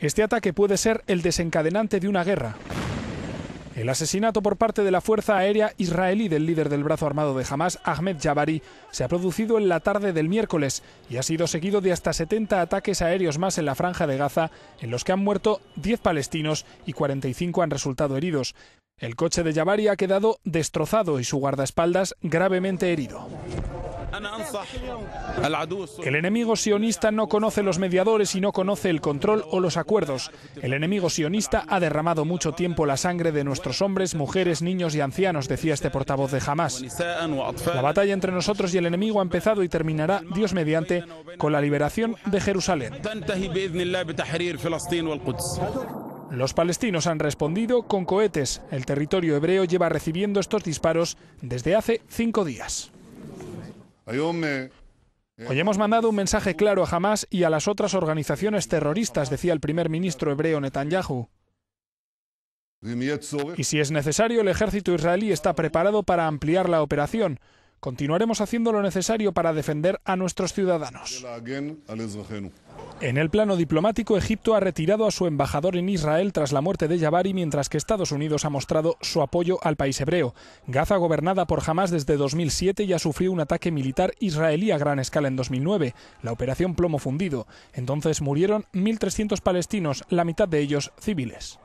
Este ataque puede ser el desencadenante de una guerra. El asesinato por parte de la Fuerza Aérea israelí del líder del brazo armado de Hamas, Ahmed Jabari, se ha producido en la tarde del miércoles y ha sido seguido de hasta 70 ataques aéreos más en la franja de Gaza, en los que han muerto 10 palestinos y 45 han resultado heridos. El coche de Jabari ha quedado destrozado y su guardaespaldas gravemente herido el enemigo sionista no conoce los mediadores y no conoce el control o los acuerdos. El enemigo sionista ha derramado mucho tiempo la sangre de nuestros hombres, mujeres, niños y ancianos, decía este portavoz de Hamas. La batalla entre nosotros y el enemigo ha empezado y terminará, Dios mediante, con la liberación de Jerusalén. Los palestinos han respondido con cohetes. El territorio hebreo lleva recibiendo estos disparos desde hace cinco días. Hoy hemos mandado un mensaje claro a Hamas y a las otras organizaciones terroristas, decía el primer ministro hebreo Netanyahu. Y si es necesario, el ejército israelí está preparado para ampliar la operación. Continuaremos haciendo lo necesario para defender a nuestros ciudadanos. En el plano diplomático, Egipto ha retirado a su embajador en Israel tras la muerte de Jabari, mientras que Estados Unidos ha mostrado su apoyo al país hebreo. Gaza, gobernada por Hamas desde 2007, ya sufrió un ataque militar israelí a gran escala en 2009, la operación Plomo Fundido. Entonces murieron 1.300 palestinos, la mitad de ellos civiles.